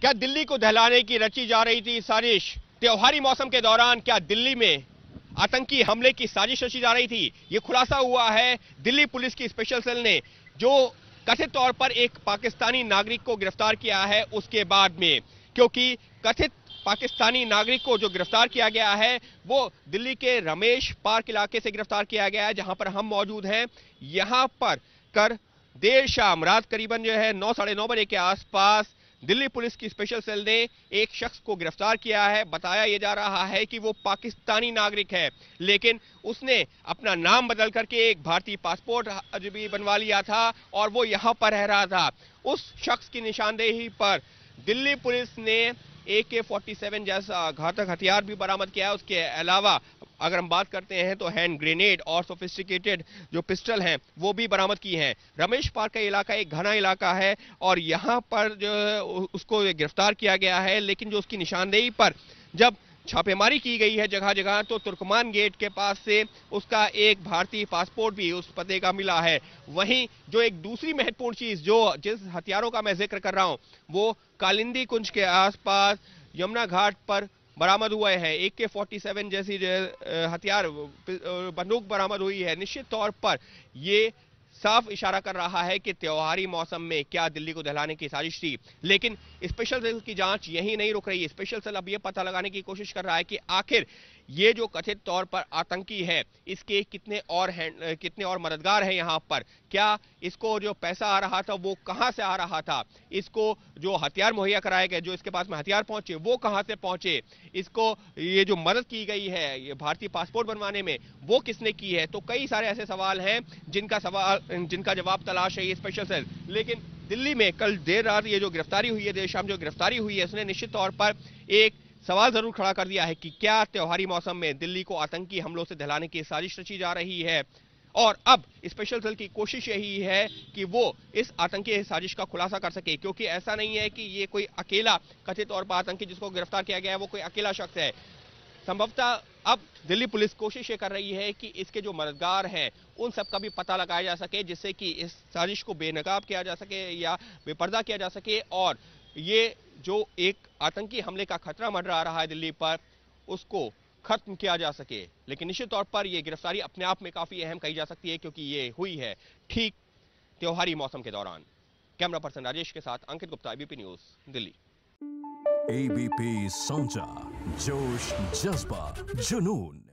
क्या दिल्ली को दहलाने की रची जा रही थी साजिश त्योहारी मौसम के दौरान क्या दिल्ली में आतंकी हमले की साजिश रची जा रही थी ये खुलासा हुआ है दिल्ली पुलिस की स्पेशल सेल ने जो कथित तौर पर एक पाकिस्तानी नागरिक को गिरफ्तार किया है उसके बाद में क्योंकि कथित पाकिस्तानी नागरिक को जो गिरफ्तार किया गया है वो दिल्ली के रमेश पार्क इलाके से गिरफ्तार किया गया है जहां पर हम मौजूद हैं यहां पर कर देर शाम रात करीबन जो है नौ साढ़े नौ बजे के आसपास दिल्ली पुलिस की स्पेशल सेल ने एक शख्स को गिरफ्तार किया है बताया यह जा रहा है कि वो पाकिस्तानी नागरिक है लेकिन उसने अपना नाम बदल करके एक भारतीय पासपोर्ट भी बनवा लिया था और वो यहाँ पर रह रहा था उस शख्स की निशानदेही पर दिल्ली पुलिस ने ए के फोर्टी जैसा घातक हथियार भी बरामद किया है उसके अलावा अगर हम बात करते हैं तो हैंड ग्रेनेड और सोफिस्टिकेटेड जो पिस्टल हैं वो भी बरामद की हैं रमेश पार्क का इलाका एक घना इलाका है और यहाँ पर जो उसको गिरफ्तार किया गया है लेकिन जो उसकी निशानदेही पर जब छापेमारी की गई है जगह जगह तो तुर्कमान गेट के पास से उसका एक भारतीय पासपोर्ट भी उस पते का मिला है वहीं जो एक दूसरी महत्वपूर्ण चीज जो जिस हथियारों का मैं जिक्र कर रहा हूं वो कालिंदी कुंज के आसपास यमुना घाट पर बरामद हुए हैं ए के फोर्टी सेवन जैसी हथियार बंदूक बरामद हुई है निश्चित तौर पर ये साफ इशारा कर रहा है कि त्योहारी मौसम में क्या दिल्ली को दहलाने की साजिश थी लेकिन स्पेशल सेल की जांच यही नहीं रुक रही स्पेशल सेल अब यह पता लगाने की कोशिश कर रहा है कि आखिर ये जो कथित तौर पर आतंकी है इसके कितने और हैं कितने और मददगार हैं यहाँ पर क्या इसको जो पैसा आ रहा था वो कहाँ से आ रहा था इसको जो हथियार मुहैया कराए गए जो इसके पास में हथियार पहुंचे वो कहाँ से पहुंचे इसको ये जो मदद की गई है ये भारतीय पासपोर्ट बनवाने में वो किसने की है तो कई सारे ऐसे सवाल हैं जिनका सवाल जिनका जवाब तलाश है ये स्पेशल सेल लेकिन दिल्ली में कल देर रात ये जो गिरफ्तारी हुई है देर शाम जो गिरफ्तारी हुई है उसने निश्चित तौर पर एक सवाल जरूर खड़ा कर दिया है कि क्या त्योहारी मौसम में दिल्ली को आतंकी हमलों से दहलाने की साजिश रची जा रही है और अब स्पेशल सेल की कोशिश यही है कि वो इस आतंकी साजिश का खुलासा कर सके क्योंकि ऐसा नहीं है कि ये कोई अकेला कथित तौर पर आतंकी जिसको गिरफ्तार किया गया है वो कोई अकेला शख्स है संभवतः अब दिल्ली पुलिस कोशिश ये कर रही है कि इसके जो मददगार हैं उन सब का भी पता लगाया जा सके जिससे कि इस साजिश को बेनकाब किया जा सके या बेपर्दा किया जा सके और ये जो एक आतंकी हमले का खतरा मंडरा रहा है दिल्ली पर उसको खत्म किया जा सके लेकिन निश्चित तौर पर यह गिरफ्तारी अपने आप में काफी अहम कही जा सकती है क्योंकि ये हुई है ठीक त्योहारी मौसम के दौरान कैमरा पर्सन राजेश के साथ Ankit Gupta ABP news Delhi ABP समझा जोश जज्बा जुनून